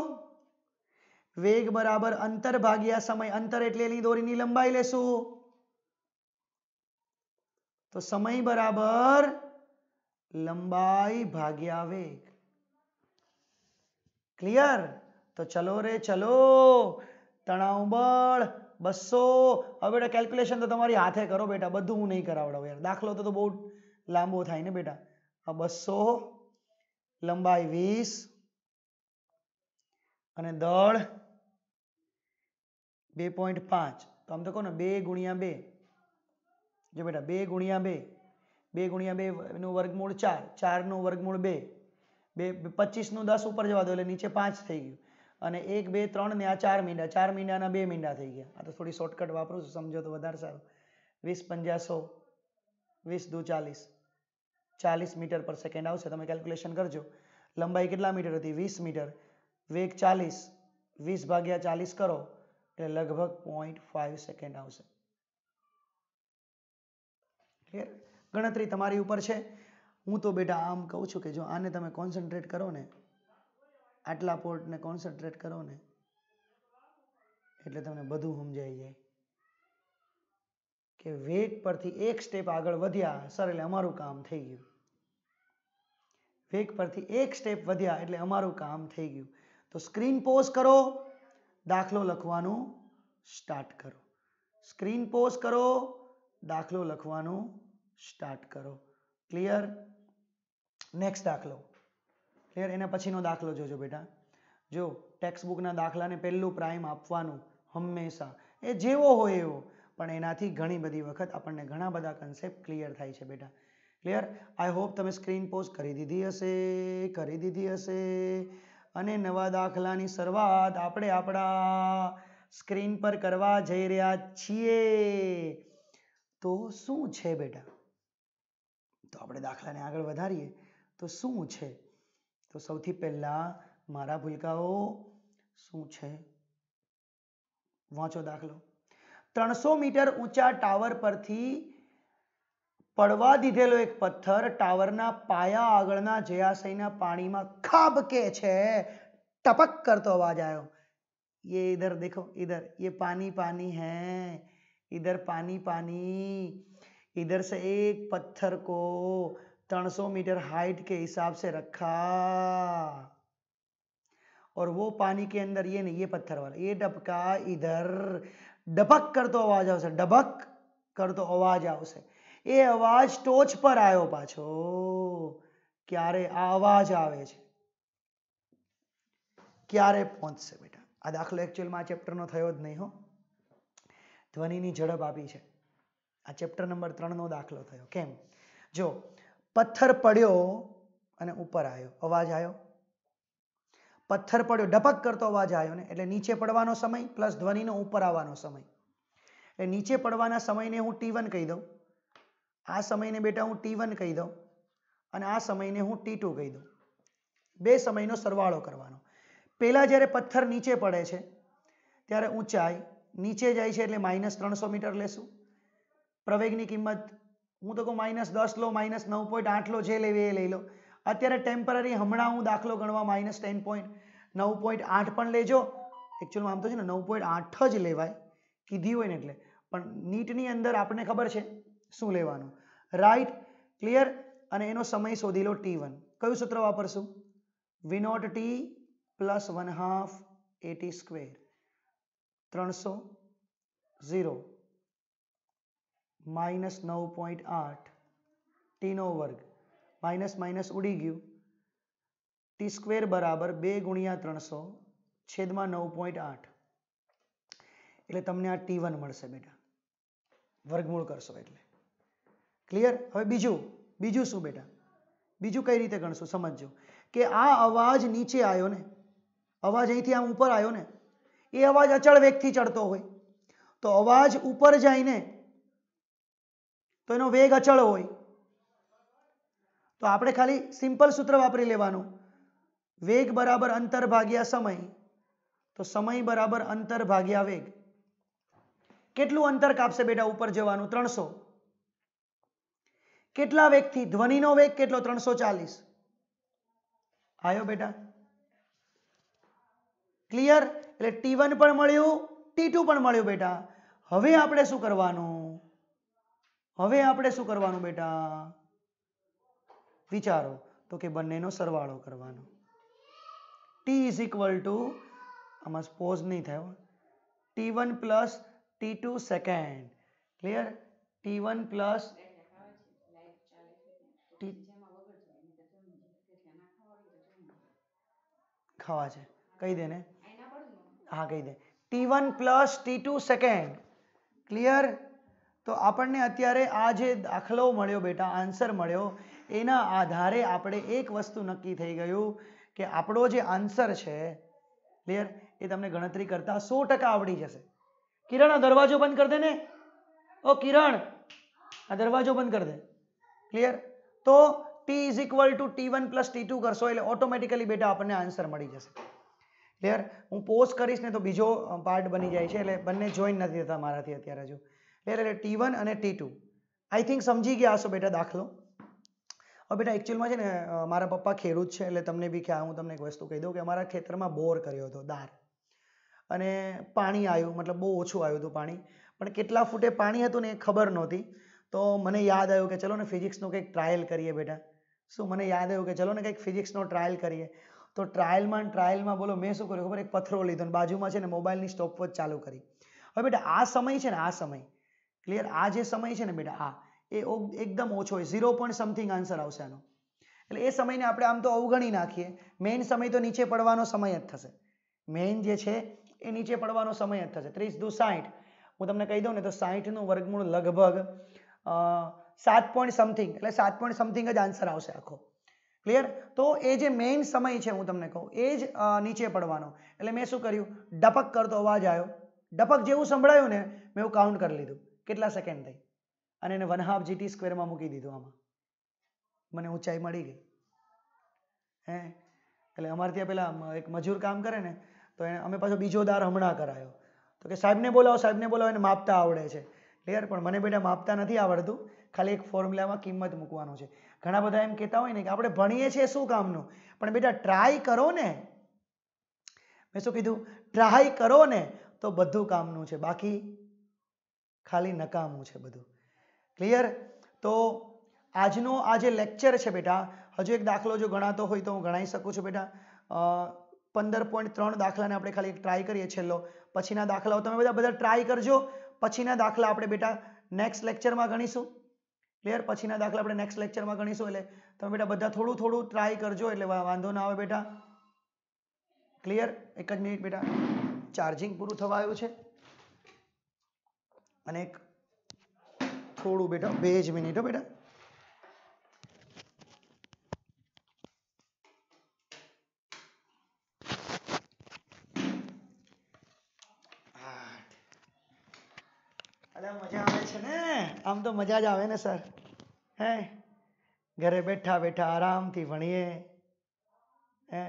વેગ બરાબર અંતર ભાગ્યા સમય અંતર એટલે એની દોરીની લંબાઈ લેશું તો સમય બરાબર લંબાઈ ભાગ્યા વેગ ક્લિયર તો ચલો રે ચલો તણાવ બળ બસો હવે બેટા કેલ્ક્યુલેશન તો તમારી હાથે કરો બેટા બધું હું નહીં કરાવડાવું યાર દાખલો તો બહુ લાંબો થાય ને બેટા આ બસો લંબાઈ વીસ અને દળ બે પોઈન્ટ પાંચ તો આમ તો કહો ને બે ગુણ્યા બે જો બેટા બે ગુણ્યા બે બે ગુણ્યા બે નું વર્ગમૂળ ચાર ચારનું વર્ગમૂળ બે બે પચીસનું દસ ઉપર જવા દો એટલે નીચે પાંચ થઈ ગયું અને એક બે ત્રણ ને આ ચાર મીંડા ચાર મીંડાના બે મીંડા થઈ ગયા આ તો થોડી શોર્ટકટ વાપરું છું સમજો તો વધારે સારું વીસ પંજા વીસ દુ ચાલીસ ચાલીસ મીટર પર સેકન્ડ આવશે તમે કેલ્ક્યુલેશન કરજો લંબાઈ કેટલા મીટર હતી વીસ મીટર વેગ ચાલીસ વીસ ભાગ્યા ચાલીસ કરો એટલે લગભગ પોઈન્ટ ફાઇવ સેકન્ડ આવશે ક્લિયર ગણતરી તમારી ઉપર છે હું તો બેટા આમ કહું છું કે જો આને તમે કોન્સન્ટ્રેટ કરો ને આટલા પોર્ટને કોન્સન્ટ્રેટ કરો ને એટલે તમને બધું સમજાઈ જાય કે વેગ પરથી એક સ્ટેપ આગળ વધ્યા સર એટલે અમારું કામ થઈ ગયું વેગ પરથી એક સ્ટેપ વધ્યા એટલે અમારું કામ થઈ ગયું તો સ્ક્રીન પોઝ કરો દાખલો લખવાનું સ્ટાર્ટ કરો સ્ક્રીન પોઝ કરો દાખલો લખવાનું સ્ટાર્ટ કરો ક્લિયર નેક્સ્ટ દાખલો ક્લિયર એના પછીનો દાખલો જોજો બેટા જો ટેક્સ્ટબુકના દાખલાને પહેલું પ્રાઇમ આપવાનું હંમેશા એ જેવો હોય એવો પણ એનાથી ઘણી બધી વખત આપણને ઘણા બધા કન્સેપ્ટ ક્લિયર થાય છે બેટા ક્લિયર આઈ હોપ તમે સ્ક્રીન પોઝ કરી દીધી હશે કરી દીધી હશે અને નવા દાખલાની શરૂઆત આપણે આપણા સ્ક્રીન પર કરવા જઈ રહ્યા છીએ તો શું છે બેટા તો આપણે દાખલાને આગળ વધારીએ તો શું છે તો સૌથી પહેલાં મારા ભૂલકાઓ શું છે વાંચો દાખલો ત્રણસો મીટર ઊંચા ટાવર પરથી પડવા દીધેલો એક પથ્થર ટાવરના પાયા આગળના જયાશયના પાણીમાં ખાબકે છે ટપક કરતો અવાજ આવ્યો એ इधर દેખો इधर એ पानी पानी હે इधर पानी पानी इधर से एक पत्थर को 300 मीटर हाइट के हिसाब से रखा और वो पानी के अंदर ये नहीं ये पत्थर वाला ये डबका इधर डबक कर तो आवाज आओ से डबक कर तो आवाज आओ से ये आवाज टोच पर आयो पाछो क्या रे आवाज आवे छे क्या रे पहुंच से बेटा आ આ एक्चुअल में चैप्टर नो थयो ज नहीं हो ધ્વનિની ઝડપ આપી છે આ ચેપ્ટર નંબર ત્રણનો દાખલો થયો કેમ જો પથ્થર પડ્યો અને ઉપર આવ્યો અવાજ આવ્યો પથ્થર પડ્યો ડપક કરતો અવાજ આવ્યો ને એટલે નીચે પડવાનો સમય પ્લસ ધ્વનિનો ઉપર આવવાનો સમય એટલે નીચે પડવાના સમયને હું ટી વન કહી દઉં આ સમયને બેટા હું ટી વન કહી દઉં અને આ સમયને હું ટી ટુ કહી દઉં બે સમયનો સરવાળો કરવાનો પહેલાં જ્યારે પથ્થર નીચે પડે છે ત્યારે ઊંચાઈ નીચે જાય છે એટલે માઇનસ ત્રણસો મીટર લેશું પ્રવેગની કિંમત હું તો કહું માઇનસ દસ લો માઇનસ નવ પોઈન્ટ આઠ લો જે લેવી એ લઈ લો અત્યારે ટેમ્પરરી હમણાં હું દાખલો ગણવા માઇનસ ટેન પોઈન્ટ નવ પોઈન્ટ આઠ પણ લેજો એકચ્યુઅલમાં આમ તો છે ને નવ પોઈન્ટ આઠ જ લેવાય કીધી હોય ને એટલે પણ નીટની અંદર આપણને ખબર છે શું લેવાનું રાઈટ ક્લિયર અને એનો સમય શોધી લો ટી વન કયું સૂત્ર વાપરશું V naught T plus one half A T square ત્રણસો ઝીરો માઇનસ નવ પોઈન્ટ આઠ ટીનો વર્ગ માઇનસ માઇનસ ઉડી ગયું ટી સ્ક્વેર બરાબર બે ગુણ્યા ત્રણસો છેદમાં નવ પોઈન્ટ આઠ એટલે તમને આ ટી વન મળશે બેટા વર્ગમૂળ કરશો એટલે ક્લિયર હવે બીજું બીજું શું બેટા બીજું કઈ રીતે ગણશું સમજજો કે આ અવાજ નીચે આવ્યો ને અવાજ અહીંથી આમ ઉપર આવ્યો ને એ અવાજ અચળ વેગથી ચડતો હોય તો અવાજ ઉપર જાય ને તો એનો વેગ અચળ હોય તો આપણે ખાલી સિમ્પલ સૂત્ર વાપરી લેવાનું વેગ બરાબર અંતર ભાગ્યા સમય તો સમય બરાબર અંતર ભાગ્યા વેગ કેટલું અંતર કાપશે બેટા ઉપર જવાનું ત્રણસો કેટલા વેગથી ધ્વનિનો વેગ કેટલો ત્રણસો ચાલીસ આવ્યો બેટા ક્લિયર એટલે ટી પણ મળ્યું ટી પણ મળ્યું બેટા હવે આપણે શું કરવાનું હવે આપણે શું કરવાનું બેટા વિચારો તો કે બંનેનો સરવાળો કરવાનો ટી ઇઝ ઇક્વલ ટુ આમાં સ્પોઝ નહીં થાય T one plus T two second clear T one plus ખાવા છે કહી દે ને હા કહી દે T one plus T two second clear તો આપણને અત્યારે આ જે દાખલો મળ્યો બેટા આન્સર મળ્યો એના આધારે આપણે એક વસ્તુ નક્કી થઈ ગયું કે આપણો જે આન્સર છે ક્લિયર એ તમને ગણતરી કરતા સો ટકા આવડી જશે કિરણ આ દરવાજો બંધ કરી દે ને ઓ કિરણ આ દરવાજો બંધ કરી દે ક્લિયર તો T is equal to T one plus T two કરશો એટલે ઓટોમેટિકલી બેટા આપણને આન્સર મળી જશે ક્લિયર હું પોઝ કરીશ ને તો બીજો પાર્ટ બની જાય છે એટલે બંને જોઈન નથી થતા મારાથી અત્યારે હજુ ક્લિયર એટલે ટી વન અને ટી ટુ આઈ થિંક સમજી ગયા હશો બેટા દાખલો હવે બેટા એકચ્યુઅલમાં છે ને મારા પપ્પા ખેડૂત છે એટલે તમને બી ખ્યાલ હું તમને એક વસ્તુ કહી દઉં કે અમારા ખેતરમાં બોર કર્યો હતો દાર અને પાણી આવ્યું મતલબ બહુ ઓછું આવ્યું હતું પાણી પણ કેટલા ફૂટે પાણી હતું ને એ ખબર નહોતી તો મને યાદ આવ્યું કે ચલો ને ફિઝિક્સનું કંઈક ટ્રાયલ કરીએ બેટા શું મને યાદ આવ્યું કે ચલો ને કંઈક ફિઝિક્સનો ટ્રાયલ કરીએ તો ટ્રાયલમાં ટ્રાયલમાં બોલો મેં શું કર્યું ખબર એક પથરો લીધો અને બાજુમાં છે ને મોબાઈલની સ્ટોપવોચ ચાલુ કરી હવે બેટા આ સમય છે ને આ સમય ક્લિયર આ જે સમય છે ને બેટા આ એ એકદમ ઓછો હોય ઝીરો પોઈન્ટ સમથિંગ આન્સર આવશે આનો એટલે એ સમયને આપણે આમ તો અવગણી નાખીએ મેઇન સમય તો નીચે પડવાનો સમય જ થશે મેઇન જે છે એ નીચે પડવાનો સમય જ થશે ત્રીસ દુ સાઠ હું તમને કહી દઉં ને તો સાઠનું વર્ગમૂળ લગભગ સાત પોઈન્ટ સમથિંગ એટલે સાત પોઈન્ટ સમથિંગ જ આન્સર આવશે આખો ક્લિયર તો એ જે મેઇન સમય છે હું તમને કહું એ જ નીચે પડવાનો એટલે મેં શું કર્યું ડપક કરતો અવાજ આવ્યો ડપક જેવું સંભળાયું ને મેં એવું કાઉન્ટ કરી લીધું કેટલા સેકન્ડ થઈ અને એને વન હાફ જીટી સ્ક્વેરમાં મૂકી દીધું આમાં મને ઊંચાઈ મળી ગઈ હે એટલે અમારે ત્યાં પેલા એક મજૂર કામ કરે ને તો એને અમે પાછો બીજો દાર હમણાં કરાયો તો કે સાહેબને બોલાવો સાહેબને બોલાવો એને માપતા આવડે છે ક્લિયર પણ મને બેટા માપતા નથી આવડતું ખાલી એક ફોર્મ્યુલામાં કિંમત મૂકવાનું છે ઘણા બધા એમ કહેતા હોય ને કે આપણે ભણીએ છીએ શું કામનું પણ બેટા ટ્રાય કરો ને મેં શું કીધું ટ્રાય કરો ને તો બધું કામનું છે બાકી ખાલી નકામું છે બધું ક્લિયર તો આજનો આ જે લેક્ચર છે બેટા હજુ એક દાખલો જો ગણાતો હોય તો હું ગણાવી શકું છું બેટા પંદર પોઈન્ટ ત્રણ દાખલાને આપણે ખાલી ટ્રાય કરીએ છેલ્લો પછીના દાખલાઓ તમે બધા બધા ટ્રાય કરજો પછીના દાખલા આપણે બેટા નેક્સ્ટ લેક્ચરમાં ગણીશું ક્લિયર પછીના દાખલા આપણે નેક્સ્ટ લેક્ચરમાં ગણીશું એટલે તમે બેટા બધા થોડું થોડું ટ્રાય કરજો એટલે વાંધો ના આવે બેટા ક્લિયર એક જ મિનિટ બેટા ચાર્જિંગ પૂરું થવા આવ્યું છે અને એક થોડું બેટા બે જ મિનિટ હો બેટા અરે મજા આવે છે ને આમ તો મજા જ આવે ને સર ઘરે બેઠા બેઠા આરામ થી વણીએ હે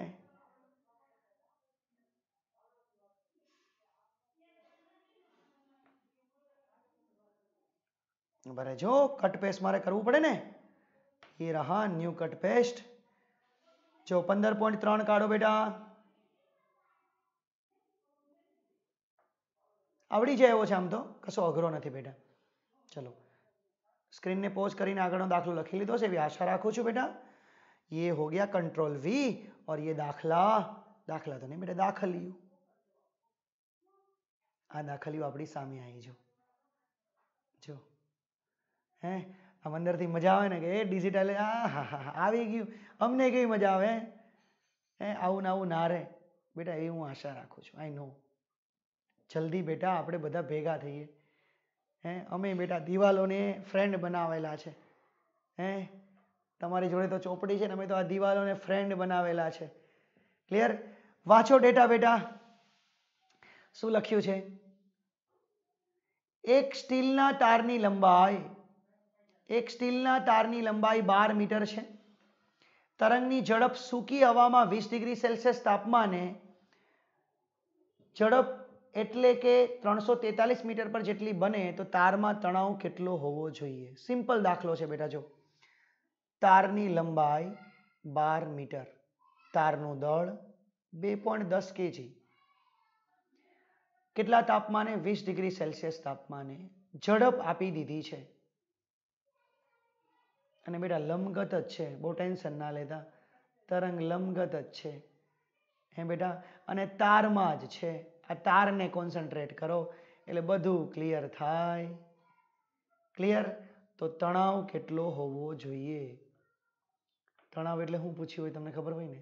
બરે જો કટ પેસ્ટ મારે કરવું પડે ને એ રહા ન્યુ કટ પેસ્ટ 515.3 કાઢો બેટા આવડી જાય એવો છે આમ તો કશું અઘરો નથી બેટા ચલો स्क्रीन ने पॉज करी ने આગળ નો દાખલો લખી લીધો છે એ વિ આશા રાખું છું બેટા એ હો ગયા Ctrl V ઓર યે દાખલા દાખલા તો નહીં બેટા દાખલ લીયું આ દાખલ લીયું આપણી સામે આવી જો જો હે આમ અંદર થી મજા આવે ને કે એ ડિજિટાઈલે આ હા હા આવી ગયું અમને કે મજા આવે હે આવું ના આવું નારે બેટા એ હું આશા રાખું છું આઈ નો જલ્દી બેટા આપણે બધા ભેગા થઈએ હે અમે બેટા દિવાલોને ફ્રેન્ડ બનાવેલા છે હે તમારી જોડે તો ચોપડી છે ને અમે તો આ દિવાલોને ફ્રેન્ડ બનાવેલા છે ક્લિયર વાંચો ડેટા બેટા શું લખ્યું છે એક સ્ટીલના તારની લંબાઈ એક સ્ટીલના તારની લંબાઈ બાર મીટર છે તરંગની ઝડપ સૂકી હવામાં વીસ ડિગ્રી સેલ્સિયસ તાપમાને ઝડપ એટલે કે ત્રણસો તેતાલીસ મીટર પર જેટલી બને તો તારમાં તણાવ કેટલો હોવો જોઈએ સિમ્પલ દાખલો છે બેટા જો તારની લંબાઈ બાર મીટર તારનું દળ બે પોઈન્ટ દસ કેજી કેટલા તાપમાને વીસ ડિગ્રી સેલ્સિયસ તાપમાને ઝડપ આપી દીધી છે અને બેટા લંબગત જ છે બહુ ટેન્શન ના લેતા તરંગ લંબગત જ છે હે બેટા અને તારમાં જ છે આ તારને કોન્સન્ટ્રેટ કરો એટલે બધું ક્લિયર થાય ક્લિયર તો તણાવ કેટલો હોવો જોઈએ તણાવ એટલે શું પૂછ્યું હોય તમને ખબર હોય ને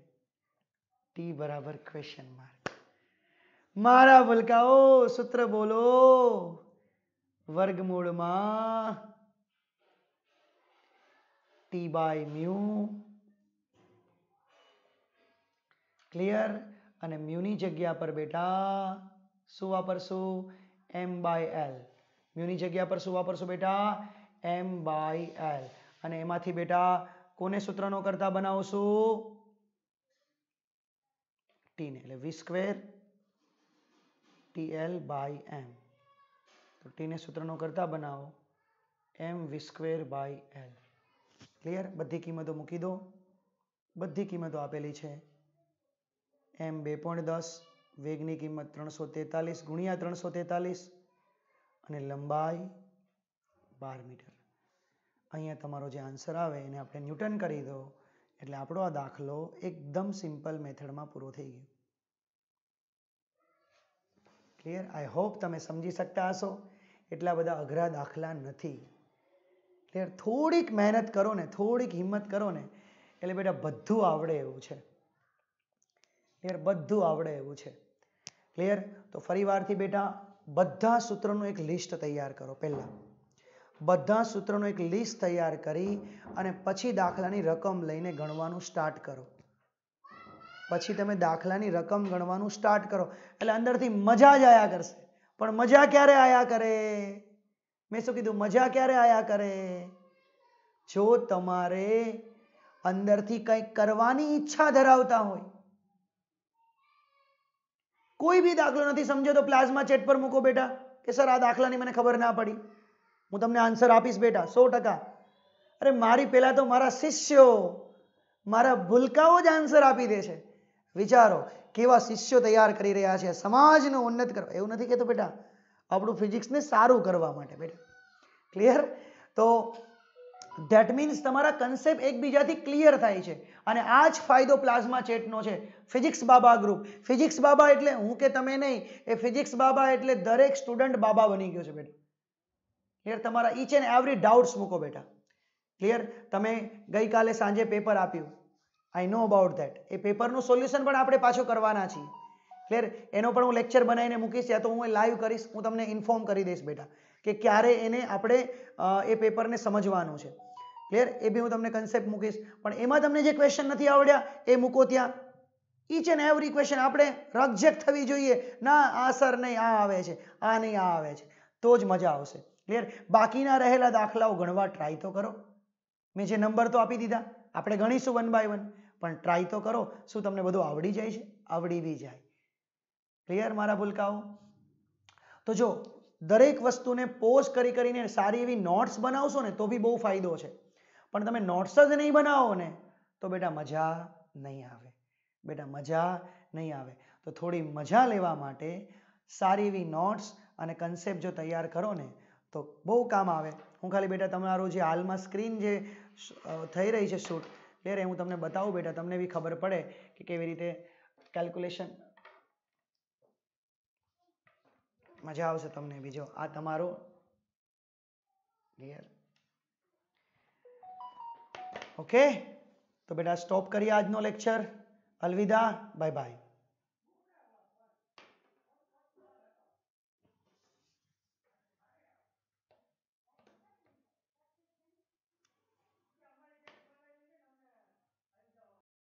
ટી બરાબર ક્વેશ્ચન માર્ક મારા વલકાઓ સૂત્ર બોલો વર્ગમૂળમાં ટી બાય મ્યુ ક્લિયર અને મ્યુની જગ્યા પર બેટા શું વાપરશું એમ બાય એલ મ્યુની જગ્યા પર શું વાપરશું બેટા એમ બાય એલ અને એમાંથી બેટા કોને સૂત્રનો કરતા બનાવશું ટીને એટલે V square T L by M તો ટીને સૂત્રનો કરતા બનાવો M V square by L clear બધી કિંમતો મૂકી દો બધી કિંમતો આપેલી છે એમ બે પોઈન્ટ દસ વેગની કિંમત ત્રણસો તેતાલીસ ગુણ્યા ત્રણસો તેતાલીસ અને લંબાઈ બાર મીટર અહીંયા તમારો જે આન્સર આવે એને આપણે ન્યૂટન કરી દો એટલે આપણો આ દાખલો એકદમ સિમ્પલ મેથડમાં પૂરો થઈ ગયો ક્લિયર આઈ હોપ તમે સમજી શકતા હશો એટલા બધા અઘરા દાખલા નથી ક્લિયર થોડીક મહેનત કરો ને થોડીક હિંમત કરો ને એટલે બેટા બધું આવડે એવું છે ક્લિયર બધું આવડે એવું છે ક્લિયર તો ફરી ફરીવારથી બેટા બધા સૂત્રનું એક લિસ્ટ તૈયાર કરો પહેલાં બધા સૂત્રનું એક લિસ્ટ તૈયાર કરી અને પછી દાખલાની રકમ લઈને ગણવાનું સ્ટાર્ટ કરો પછી તમે દાખલાની રકમ ગણવાનું સ્ટાર્ટ કરો એટલે અંદરથી મજા જ આયા કરશે પણ મજા ક્યારે આયા કરે મેં શું કીધું મજા ક્યારે આયા કરે જો તમારે અંદરથી કંઈક કરવાની ઈચ્છા ધરાવતા હોય કોઈ બી દાખલો નથી સમજો તો પ્લાઝમા ચેટ પર મૂકો બેટા કે સર આ દાખલાની મને ખબર ના પડી હું તમને આન્સર આપીશ બેટા સો ટકા અરે મારી પહેલાં તો મારા શિષ્યો મારા ભૂલકાઓ જ આન્સર આપી દે છે વિચારો કેવા શિષ્યો તૈયાર કરી રહ્યા છે સમાજનું ઉન્નત કરવા એવું નથી કહેતો બેટા આપણું ફિઝિક્સને સારું કરવા માટે બેટા ક્લિયર તો ધેટ મીન્સ તમારા કન્સેપ્ટ એકબીજાથી ક્લિયર થાય છે અને આ જ ફાયદો પ્લાઝમા ચેટનો છે physics Baba group physics Baba એટલે હું કે તમે નહીં એ ફિઝિક્સ બાબા એટલે દરેક સ્ટુડન્ટ બાબા બની ગયો છે બેટા ક્લિયર તમારા ઈચ એન્ડ એવરી ડાઉટ્સ મૂકો બેટા ક્લિયર તમે ગઈકાલે સાંજે પેપર આપ્યું આઈ નો અબાઉટ ધેટ એ પેપરનું સોલ્યુશન પણ આપણે પાછું કરવાના છીએ ક્લિયર એનો પણ હું લેક્ચર બનાવીને મૂકીશ યા તો હું લાઈવ કરીશ હું તમને ઇન્ફોર્મ કરી દઈશ બેટા કે ક્યારે એને આપણે એ પેપરને સમજવાનું છે ક્લિયર એ બી હું તમને કન્સેપ્ટ મૂકીશ પણ એમાં તમને જે ક્વેશ્ચન નથી આવડ્યા એ મૂકો ત્યાં ઈચ એન્ડ એવરી ક્વેશ્ચન આપણે રગજેક થવી જોઈએ ના આ સર નહીં આ આવે છે આ નહીં આ આવે છે તો જ મજા આવશે ક્લિયર બાકીના રહેલા દાખલાઓ ગણવા ટ્રાય તો કરો મેં જે નંબર તો આપી દીધા આપણે ગણીશું વન બાય વન પણ ટ્રાય તો કરો શું તમને બધું આવડી જાય છે આવડી બી જાય ક્લિયર મારા ભૂલકાઓ તો જો દરેક વસ્તુને પોઝ કરી કરીને સારી એવી નોટ્સ બનાવશો ને તો બી બહુ ફાયદો છે પણ તમે નોટ્સ જ નહીં બનાવો ને તો બેટા મજા નહીં આવે બેટા મજા નહીં આવે તો થોડી મજા લેવા માટે સારી એવી નોટ્સ અને કન્સેપ્ટ જો તૈયાર કરો ને તો બહુ કામ આવે હું ખાલી બેટા તમારું જે હાલમાં સ્ક્રીન જે થઈ રહી છે શૂટ ત્યારે હું તમને બતાવું બેટા તમને બી ખબર પડે કે કેવી રીતે કેલ્ક્યુલેશન મજા આવશે તમને બીજો આ તમારો ક્લિયર ઓકે તો બેટા સ્ટોપ કરીએ આજનો લેક્ચર અલવિદા બાય બાય